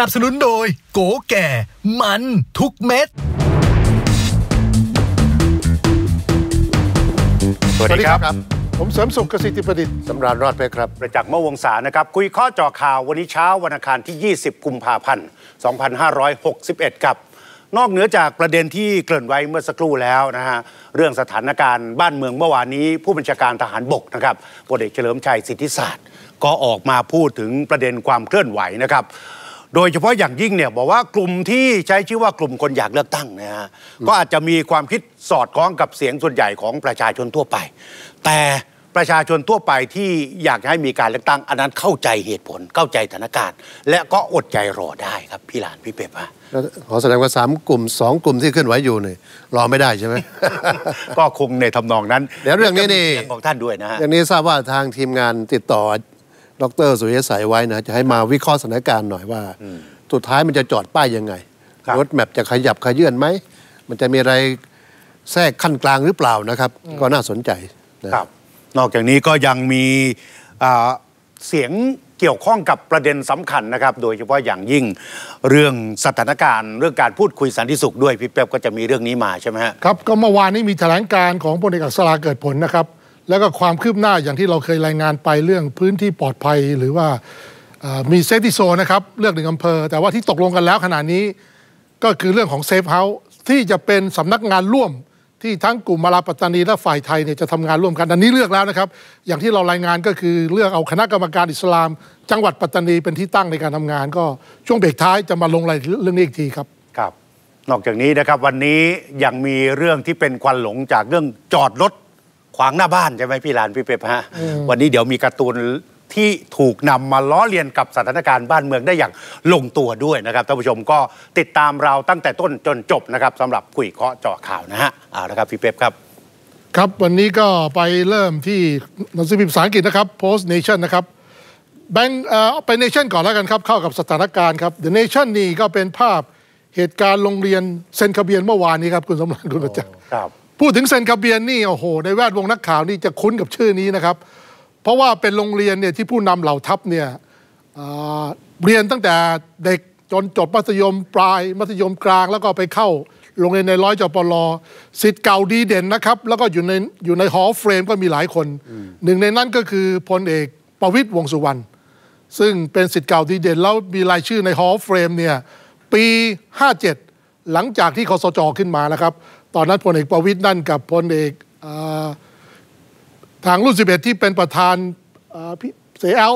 นับสนุนโดย โกแก่ มันทุกเม็ด สวัสดีครับ ผมเสริมสุขกสิทธิประดิษฐ์สำราญรอดเพชรครับประจักษ์เมื่อวงศานะครับ คุยข้อจ่อข่าววันนี้เช้าวันอังคารที่ 20กุมภาพันธ์ 2561 ครับ นอกเหนือจากประเด็นที่เกริ่นไว้เมื่อสักครู่แล้วนะฮะเรื่องสถานการณ์บ้านเมืองเมื่อวานนี้ ผู้บัญชาการทหารบกนะครับพลเอกเฉลิมชัยสิทธิศาสตร์ ก็ออกมาพูดถึงประเด็นความเคลื่อนไหวนะครับโดยเฉพาะอย่างยิ่งเนี่ยบอกว่ากลุ่มที่ใช้ชื่อว่ากลุ่มคนอยากเลือกตั้งนะฮะก็อาจจะมีความคิดสอดคล้องกับเสียงส่วนใหญ่ของประชาชนทั่วไป แต่ประชาชนทั่วไปที่อยากให้มีการเลือกตั้งอันนั้นเข้าใจเหตุผล เข้าใจสถานการณ์และก็อดใจรอได้ครับพี่หลานพี่เป๊ปะขอแสดงว่าสามกลุ่มสองกลุ่มที่เคลื่อนไหวอยู่นี่รอไม่ได้ใช่ไหมก็คงในทำนองนั้นแล้วเรื่องนี้นี่ของท่านด้วยนะฮะอย่างนี้ทราบว่าทางทีมงานติดต่อดรสุริยสัยไว้นะจะให้มาวิเคราะห์สถานการณ์หน่อยว่า สุดท้ายมันจะจอดป้ายยังไงรถแมพจะขยับขยื่นไหม มันจะมีอะไรแทรกขั้นกลางหรือเปล่านะครับ ก็น่าสนใจนะครับ นอกจากนี้ก็ยังมีเสียงเกี่ยวข้องกับประเด็นสำคัญนะครับ โดยเฉพาะอย่างยิ่งเรื่องสถานการณ์ เรื่องการพูดคุยสันติสุขด้วยพี่เป๊บก็จะมีเรื่องนี้มาใช่ไหมครับก็เมื่อวานนี้มีแถลงการของพลเอกสลราเกิดผลนะครับแล้วก็ความคืบหน้าอย่างที่เราเคยรายงานไปเรื่องพื้นที่ปลอดภัยหรือว่ามีเซฟตี้โซนะครับเลือกหนึ่งอำเภอ แต่ว่าที่ตกลงกันแล้วขณะนี้ก็คือเรื่องของเซฟเฮาส์ที่จะเป็นสำนักงานร่วม ที่ทั้งกลุ่มมาลาปัตตานีและฝ่ายไทยเนี่ยจะทำงานร่วมกันอันนี้เลือกแล้วนะครับ อย่างที่เรารายงานก็คือเรื่องเอาคณะกรรมการอิสลามจังหวัดปัตตานีเป็นที่ตั้งในการทำงาน ก็ช่วงเบรกท้ายจะมาลงรายเรื่องนี้อีกทีครับครับ นอกจากนี้นะครับวันนี้ยังมีเรื่องที่เป็นควันหลงจากเรื่องจอดรถขวางหน้าบ้านใช่ไหมพี่ลานพี่เป๊ปฮะวันนี้เดี๋ยวมีการ์ตูนที่ถูกนำมาล้อเลียนกับสถานการณ์บ้านเมืองได้อย่างลงตัวด้วยนะครับท่านผู้ชมก็ติดตามเราตั้งแต่ต้นจนจบนะครับสำหรับคุยเคาะเจาะข่าวนะฮะเอาละครับพี่เป๊ปครับ ครับวันนี้ก็ไปเริ่มที่หนังสือพิมพ์ภาษาอังกฤษนะครับ Post Nation นะครับแบงค์ไปเนชั่นก่อนแล้วกันครับ เข้ากับสถานการณ์ครับ The Nation นี่ก็เป็นภาพเหตุการณ์โรงเรียนเซ็นคาเบียนเมื่อวานนี้ครับคุณสมรันคุณประจักษ์พูดถึงเซนคาเบียนนี่โอ้โหในแวดวงนักข่าวนี่จะคุ้นกับชื่อนี้นะครับ เพราะว่าเป็นโรงเรียนเนี่ยที่ผู้นำเหล่าทัพเนี่ยเรียนตั้งแต่เด็กจนจบมัธยมปลายมัธยมกลางแล้วก็ไปเข้าโรงเรียนในร้อยจปลสิทธิ์เก่าดีเด่นนะครับ แล้วก็อยู่ในอยู่ในหอเฟรมก็มีหลายคน หนึ่งในนั้นก็คือพลเอกประวิตยวงสุวรรณซึ่งเป็นสิทธิ์เก่าดีเด่นแล้วมีรายชื่อในหอเฟรมเนี่ยปี57หลังจากที่คอสจอขึ้นมานะครับตอนนั้นพลเอกประวิทย์นั่นกับพลเอกทางรุ่นสิบเอ็ดที่เป็นประธานพี่เสีเอล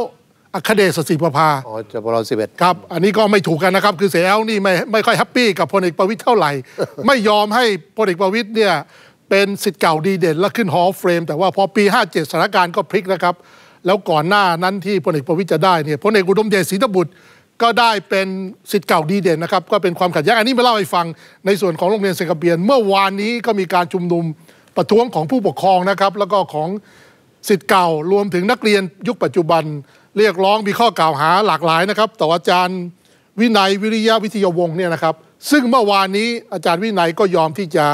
อัคเดชสิประภาอ๋อจปรสิบเอ็ดครับ อันนี้ก็ไม่ถูกกันนะครับ คือเสีเอลนี่ไม่ไม่ค่อยแฮปปี้กับพลเอกประวิทย์เท่าไหร่ ไม่ยอมให้พลเอกประวิทย์เนี่ยเป็นสิทธิ์เก่าดีเด่น และขึ้นฮอลเฟรม แต่ว่าพอปี 57 สถานการณ์ก็พลิกนะครับ แล้วก่อนหน้านั้นที่พลเอกประวิตยจะได้เนี่ย พลเอกอุดมเดชศรีตบุตรก็ได้เป็นสิทธิ์เก่าดีเด่นนะครับ ก็เป็นความขัดแย้งอันนี้ มาเล่าให้ฟัง ในส่วนของโรงเรียนเซนกเบียนเมื่อวานนี้ก็มีการชุมนุมประท้วงของผู้ปกครองนะครับ แล้วก็ของสิทธิ์เก่ารวมถึงนักเรียนยุคปัจจุบันเรียกร้องมีข้อกล่าวหาหลากหลายนะครับ ต่ออาจารย์วินัยวิริยะวิทยวงศ์เนี่ยนะครับ ซึ่งเมื่อวานนี้อาจารย์วินัยก็ยอมที่จะ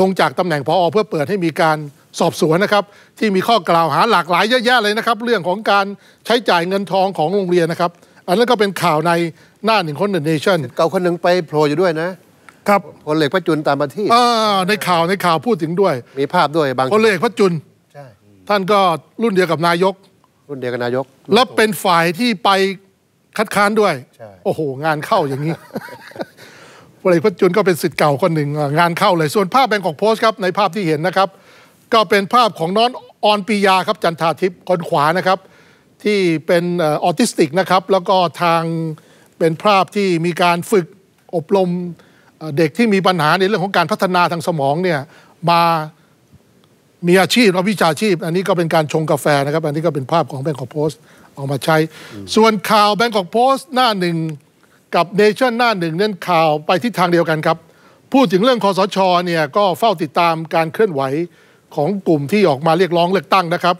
ลงจากตำแหน่งพออเพื่อเปิดให้มีการสอบสวนนะครับ ที่มีข้อกล่าวหาหลากหลายเยอะแยะเลยนะครับ เรื่องของการใช้จ่ายเงินทองของโรงเรียนนะครับอันนั้นก็เป็นข่าวในหน้าหนึ่งคนหนึ่งเนชั่นเก่าคนหนึ่งไปโผล่อยู่ด้วยนะครับพลเอกพระจุลตามมาที่ในข่าวในข่าวพูดถึงด้วยมีภาพด้วยบางพลเอกพระจุลท่านก็รุ่นเดียวกับนายก รุ่นเดียวกับนายก แล้วเป็นฝ่ายที่ไปคัดค้านด้วยโอ้โห งานเข้าอย่างนี้พลเอกพระจุลก็เป็นสิทธิ์เก่าคนหนึ่งงานเข้าเลยส่วนภาพแบงกอกโพสต์ครับ ในภาพที่เห็นนะครับ ก็เป็นภาพของน้องออนปียาครับ จันทาทิพย์คนขวานะครับที่เป็นออทิสติกนะครับแล้วก็ทางเป็นภาพที่มีการฝึกอบรมเด็กที่มีปัญหาในเรื่องของการพัฒนาทางสมองเนี่ยมามีอาชีพและวิชาชีพ อันนี้ก็เป็นการชงกาแฟนะครับ อันนี้ก็เป็นภาพของแบงก์ของโพสต์ออกมาใช้ ส่วนข่าวแบงก์ของโพสต์หน้าหนึ่งกับเนชั่นหน้าหนึ่งเน้นข่าวไปทิศทางเดียวกันครับ พูดถึงเรื่องคอสชเนี่ยก็เฝ้าติดตามการเคลื่อนไหวของกลุ่มที่ออกมาเรียกร้องเลือกตั้งนะครับ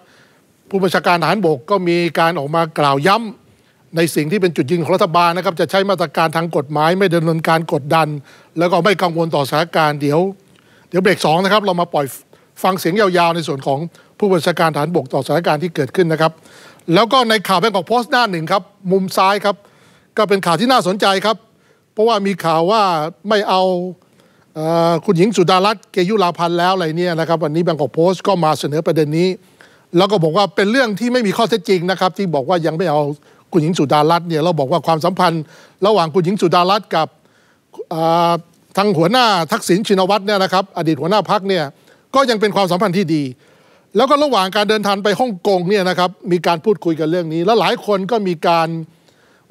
ผู้บัญชาการทหารบกก็มีการออกมากล่าวย้ำในสิ่งที่เป็นจุดยืนของรัฐบาลนะครับ จะใช้มาตรการทางกฎหมายไม่ดำเนินการกดดัน แล้วก็ไม่กังวลต่อสถานการณ์เดี๋ยวเดี๋ยวเบรกสองนะครับเรามาปล่อยฟังเสียงยาวๆ ในส่วนของผู้บัญชาการฐานบกต่อสถานการณ์ที่เกิดขึ้นนะครับ แล้วก็ในข่าวแบงกอกโพสต์หน้าหนึ่งครับมุมซ้ายครับก็เป็นข่าวที่น่าสนใจครับ เพราะว่ามีข่าวว่าไม่เอาคุณหญิงสุดารัตน์เกยุราพันธ์แล้วอะไรเนี่ยนะครับวันนี้แบงกอกโพสต์ก็มาเสนอประเด็นนี้แล้วก็บอกว่าเป็นเรื่องที่ไม่มีข้อเท็จจริงนะครับ ที่บอกว่ายังไม่เอาคุณหญิงสุดารัตน์เนี่ยเราบอกว่าความสัมพันธ์ ระหว่างคุณหญิงสุดารัตน์กับทางหัวหน้าทักษิณชินวัตรเนี่ยนะครับ อดีตหัวหน้าพักเนี่ยก็ยังเป็นความสัมพันธ์ที่ดี แล้วก็ระหว่างการเดินทางไปฮ่องกงเนี่ยนะครับมีการพูดคุยกันเรื่องนี้แล้วหลายคนก็มีการ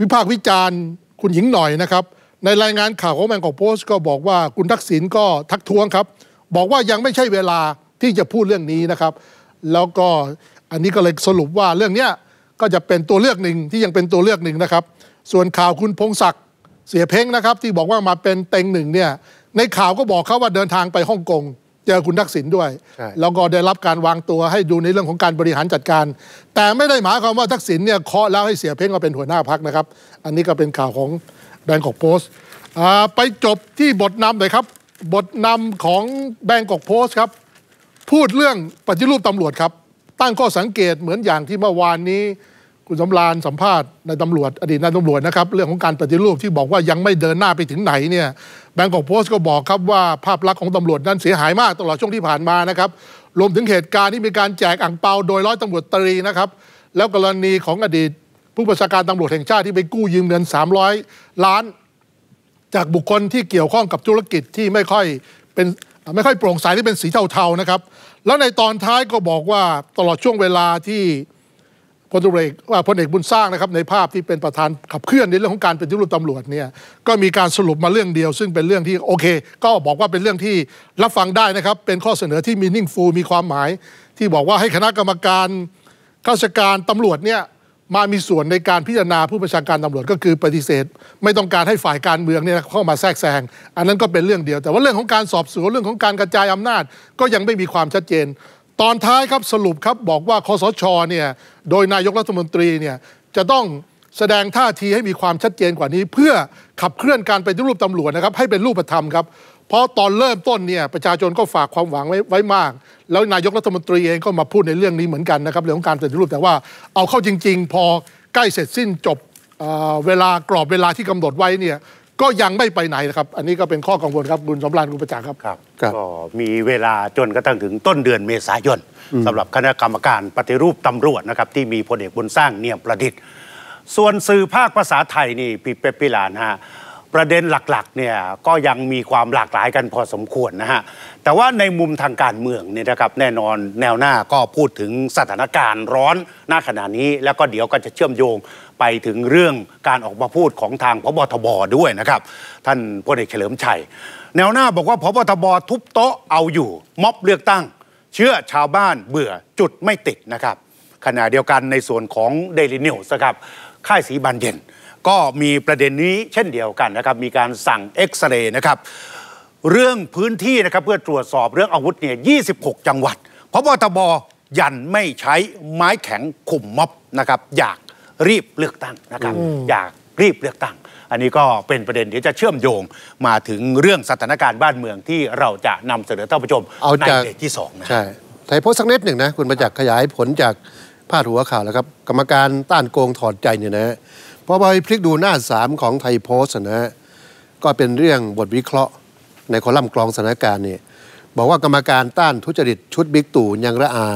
วิพากษ์วิจารณ์ คุณหญิงหน่อยนะครับ ในรายงานข่าวของแมงกอกโพสต์ก็บอกว่าคุณทักษิณก็ทักท้วงครับบอกว่ายังไม่ใช่เวลาที่จะพูดเรื่องนี้นะครับแล้วก็อันนี้ก็เลยสรุปว่าเรื่องนี้ก็จะเป็นตัวเลือกหนึ่งที่ยังเป็นตัวเลือกหนึ่งนะครับ ส่วนข่าวคุณพงศักดิ์เสียเพ้งนะครับ ที่บอกว่ามาเป็นเต็งหนึ่งเนี่ยในข่าวก็บอกเขาว่าเดินทางไปฮ่องกงเจอคุณทักษิณด้วยแล้วก็ได้รับการวางตัวให้ดูในเรื่องของการบริหารจัดการ แต่ไม่ได้หมายความว่าทักษิณเนี่ยเคาะแล้วให้เสียเพ้งมาเป็นหัวหน้าพักนะครับ อันนี้ก็เป็นข่าวของแบงกอกโพสต์ไปจบที่บทนำหน่อยครับ บทนำของแบงกอกโพสต์ครับพูดเรื่องปฏิรูปตำรวจครับ ตั้งข้อสังเกตเหมือนอย่างที่เมื่อวานนี้ คุณสำราญสัมภาษณ์ในตำรวจ อดีตนายตำรวจนะครับเรื่องของการปฏิรูปที่บอกว่ายังไม่เดินหน้าไปถึงไหนเนี่ยแบงก์อกโพสต์ก็บอกครับว่าภาพลักษณ์ของตำรวจนั้นเสียหายมากตลอดช่วงที่ผ่านมานะครับรวมถึงเหตุการณ์ที่มีการแจกอ่างเปาโดยร้อยตำรวจตรีนะครับแล้วกรณีของอดีต ผู้ประชาการตำรวจแห่งชาติที่ไปกู้ยืมเงิน300 ล้าน จากบุคคลที่เกี่ยวข้องกับธุรกิจที่ไม่ค่อยเป็นไม่ค่อยโปร่งใสที่เป็นสีเทาๆนะครับแล้วในตอนท้ายก็บอกว่าตลอดช่วงเวลาที่พลตเอกว่าพลเอกบุญสร้างนะครับในภาพที่เป็นประธานขับเคลื่อนในเรื่องของการเป็นยุรูปตำรวจเนี่ยก็มีการสรุปมาเรื่องเดียว ซึ่งเป็นเรื่องที่โอเค ก็บอกว่าเป็นเรื่องที่รับฟังได้นะครับ เป็นข้อเสนอที่มีนิ่งฟูมีความหมายที่บอกว่าให้คณะกรรมการข้าราชการตำรวจเนี่ยมามีส่วนในการพิจารณาผู้ประชาการตำรวจก็คือปฏิเสธ ไม่ต้องการให้ฝ่ายการเมืองเนี่ยเข้ามาแทรกแซงอันนั้นก็เป็นเรื่องเดียว แต่ว่าเรื่องของการสอบสวนเรื่องของการกระจายอำนาจก็ยังไม่มีความชัดเจน ตอนท้ายครับ สรุปครับ บอกว่าคอสชเนี่ยโดยนายกรัฐมนตรีเนี่ยจะต้องแสดงท่าทีให้มีความชัดเจนกว่านี้ เพื่อขับเคลื่อนการไปรูปตำรวจนะครับให้เป็นรูปธรรมครับเพราะตอนเริ่มต้นเนี่ยประชาชนก็ฝากความหวังไว้ไวมาก แล้วนายกรัฐมนตรีเองก็มาพูดในเรื่องนี้เหมือนกันนะครับเรื่องของการปฏิรูปแต่ว่า เอาเข้าจริงๆ พอใกล้เสร็จสิ้นจบเเวลากรอบเวลาที่กำหนดไว้เนี่ยก็ยังไม่ไปไหนนะครับ อันนี้ก็เป็นข้อกังวลครับคุณสมรานคุณประจักษ์ครับครับ ก็มีเวลาจนกระทั่งถึงต้นเดือนเมษายน สำหรับคณะกรรมการปฏิรูปตำรวจนะครับ ที่มีพลเอกบุญสร้างเนียมประดิษฐ์ ส่วนสื่อภาคภาษาไทยนี่ปิดเป๊ปิลานฮะประเด็นหลักๆเนี่ยก็ยังมีความหลากหลายกันพอสมควรนะฮะแต่ว่าในมุมทางการเมืองเนี่ยนะครับแน่นอนแนวหน้าก็พูดถึงสถานการณ์ร้อนหน้าขณะนี้ แล้วก็เดี๋ยวก็จะเชื่อมโยงไปถึงเรื่องการออกมาพูดของทางพบทบด้วยนะครับท่านพลเอกเฉลิมชัย แนวหน้าบอกว่าพบทบทุบโต๊ะเอาอยู่ ม็อบเลือกตั้ง เชื่อชาวบ้านเบื่อจุดไม่ติดนะครับขณะเดียวกันในส่วนของเดลิเนียลสครับค่ายสีบานเย็นก็มีประเด็นนี้เช่นเดียวกันนะครับ มีการสั่งเอ็กซเรย์นะครับเรื่องพื้นที่นะครับเพื่อตรวจสอบเรื่องอาวุธเนี่ย26 จังหวัดพบตบยันไม่ใช้ไม้แข็งข่มม็อบนะครับ อยากรีบเลือกตั้งนะครับ อยากรีบเลือกตั้ง อันนี้ก็เป็นประเด็นที่จะเชื่อมโยงมาถึงเรื่องสถานการณ์บ้านเมืองที่เราจะนำเสนอท่านผู้ชมในเดทที่สองนะใช่ไทยโพสสักนิดหนึ่งนะคุณมาจากขยายผลจากพาดหัวข่าวแล้วครับ กรรมการต้านโกงถอดใจเนี่ยนะพอไปพลิกดูหน้าสามของไทยโพสนะฮะก็เป็นเรื่องบทวิเคราะห์ ในคอลัมน์กรองสถานการณ์เนี่ยบอกว่ากรรมการต้านทุจริตชุดบิ๊กตู่ยังระอา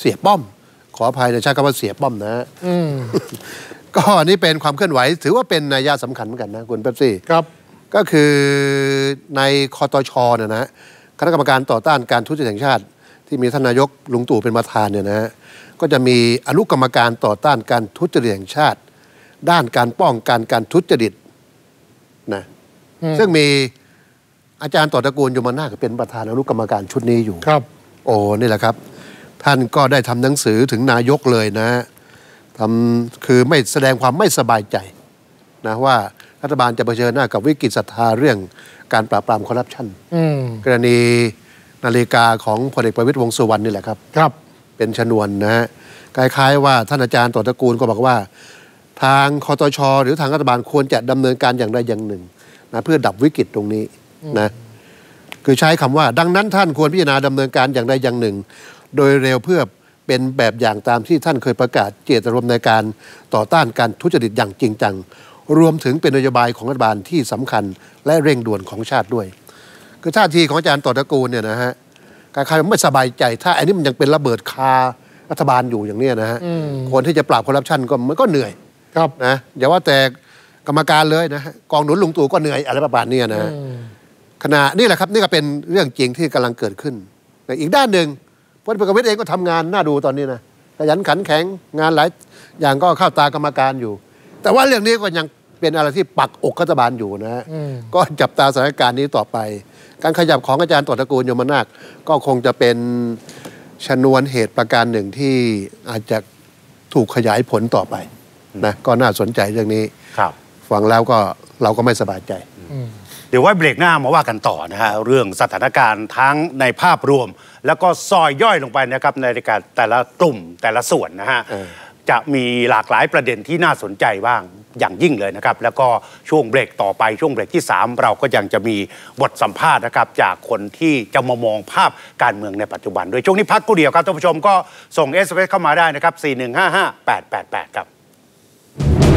เสียป้อม ขออภัยนะาติกำลัาเสียป้อมนะฮะก็อันนี้เป็นความเคลื่อนไหว ถือว่าเป็นนัยยะสำคัญเหมือนกันนะ คุณเป๊ปซี่ ครับก็คือในคอตชเนี่ยนะคณะกรรมการต่อต้านการทุจริตแห่งชาติ ที่มีทนายกลุงตู่เป็นประธานเนี่ยนะฮะก็จะมีอนุกรรมการต่อต้านการทุจริตแห่งชาติด้านการป้องกันการทุจริตนะซึ่งมีอาจารย์ต่อตระกูลยมนาคเป็นประธานอนุกรรมการชุดนี้อยู่ครับ โอ้ นี่แหละครับ ท่านก็ได้ทำหนังสือถึงนายกเลยนะทำคือไม่แสดงความไม่สบายใจนะว่า รัฐบาลจะเผชิญหน้ากับวิกฤตศรัทธาเรื่อง การปราบปรามคอร์รัปชันกรณีนาฬิกาของพลเอกประวิตยวงสุวรรณนี่แหละครับ ครับ เป็นชนวนนะฮะคล้ายๆว่าท่านอาจารย์ต่อตระกูลก็บอกว่าทางคอตชอหรือทางรัฐบาลควรจะดำเนินการอย่างใดอย่างหนึ่งนะเพื่อดับวิกฤตตรงนี้นะคือใช้คำว่า ดังนั้น ท่านควรพิจารณาดำเนินการอย่างใดอย่างหนึ่ง โดยเร็วเพื่อเป็นแบบอย่างตามที่ท่านเคยประกาศเจตนารมในการต่อต้านการทุจริตอย่างจริงจังรวมถึงเป็นนโยบายของรัฐบาลที่สำคัญ และเร่งด่วนของชาติด้วย คือท่าทีของอาจารย์ต่อตะกูลเนี่ยนะฮะการคายไม่สบายใจ ถ้าอันนี้มันยังเป็นระเบิดคารัฐบาลอยู่อย่างนี้นะฮะคนที่จะปราบคอร์รัปชันก็มันก็เหนื่อยครับนะอย่าว่าแต่กรรมการเลยนะกองหนุนลุงตู่ก็เหนื่อยอะไรประมาณนี้นะขณะนี่แหละครับนี่ก็เป็นเรื่องจริงที่กำลังเกิดขึ้นแต่อีกด้านหนึ่งพลเอกประวิตยเองก็ทำงานน่าดูตอนนี้นะขยันขันแข็งงานหลายอย่างก็เข้าตากรรมการอยู่ แต่ว่าเรื่องนี้ก็ยังเป็นอะไรที่ปักอกรัฐบาลอยู่นะ ก็จับตาสถานการณ์นี้ต่อไป การขยับของอาจารย์ตตระกูลยมนาค ก็คงจะเป็นชนวนเหตุประการหนึ่งที่อาจจะถูกขยายผลต่อไปนะก็น่าสนใจเรื่องนี้ครับฟังแล้วก็เราก็ไม่สบายใจเดี๋ยวไว้เบรกหน้ามาว่ากันต่อนะฮะเรื่องสถานการณ์ทั้งในภาพรวม แล้วก็ซอยย่อยลงไปนะครับในการแต่ละกลุ่มแต่ละส่วนนะฮะจะมีหลากหลายประเด็นที่น่าสนใจบ้างอย่างยิ่งเลยนะครับแล้วก็ช่วงเบรกต่อไปช่วงเบรกที่ 3 เราก็ยังจะมีบทสัมภาษณ์นะครับจากคนที่จะมามองภาพการเมืองในปัจจุบันด้วยช่วงนี้พักกูเดียวครับท่านผู้ชมก็ส่ง s อ s เข้ามาได้นะครับ4155888ครับ Thank you